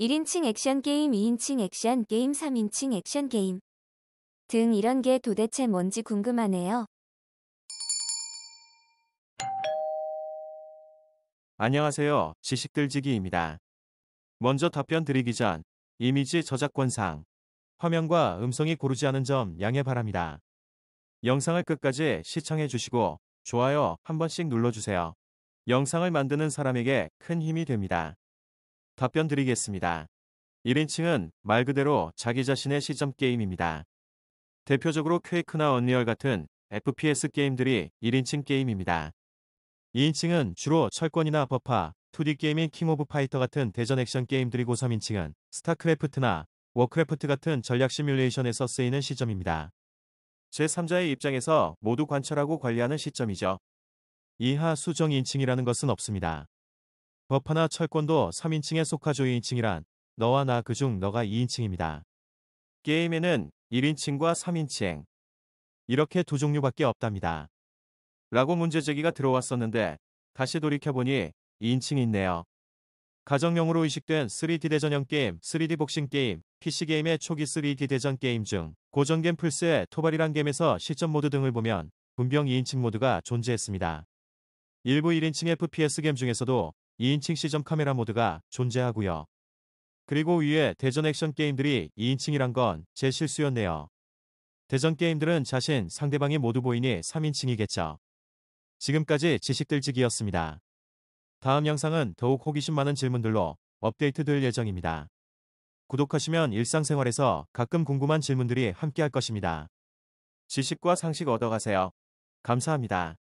1인칭 액션 게임, 2인칭 액션 게임, 3인칭 액션 게임 등 이런 게 도대체 뭔지 궁금하네요. 안녕하세요. 지식들지기입니다. 먼저 답변 드리기 전 이미지 저작권상 화면과 음성이 고르지 않은 점 양해 바랍니다. 영상을 끝까지 시청해 주시고 좋아요 한 번씩 눌러주세요. 영상을 만드는 사람에게 큰 힘이 됩니다. 답변 드리겠습니다. 1인칭은 말 그대로 자기 자신의 시점 게임입니다. 대표적으로 퀘이크나 언리얼 같은 FPS 게임들이 1인칭 게임입니다. 2인칭은 주로 철권이나 버파, 2D 게임인 킹 오브 파이터 같은 대전 액션 게임들이고 3인칭은 스타크래프트나 워크래프트 같은 전략 시뮬레이션에서 쓰이는 시점입니다. 제3자의 입장에서 모두 관찰하고 관리하는 시점이죠. 이하 수정 인칭이라는 것은 없습니다. 법화나 철권도 3인칭에 속하죠 2인칭이란 너와 나 그중 너가 2인칭입니다. 게임에는 1인칭과 3인칭 이렇게 두 종류밖에 없답니다. 라고 문제제기가 들어왔었는데 다시 돌이켜보니 2인칭이 있네요. 가정용으로 의식된 3D 대전형 게임, 3D 복싱 게임, PC게임의 초기 3D 대전 게임 중 고전겜 플스의 토발이란 게임에서 시점 모드 등을 보면 분명 2인칭 모드가 존재했습니다. 일부 1인칭 FPS 게임 중에서도 2인칭 시점 카메라 모드가 존재하고요. 그리고 위에 대전 액션 게임들이 2인칭이란 건 제 실수였네요. 대전 게임들은 자신 상대방이 모두 보이니 3인칭이겠죠. 지금까지 지식들지기였습니다. 다음 영상은 더욱 호기심 많은 질문들로 업데이트 될 예정입니다. 구독하시면 일상생활에서 가끔 궁금한 질문들이 함께할 것입니다. 지식과 상식 얻어가세요. 감사합니다.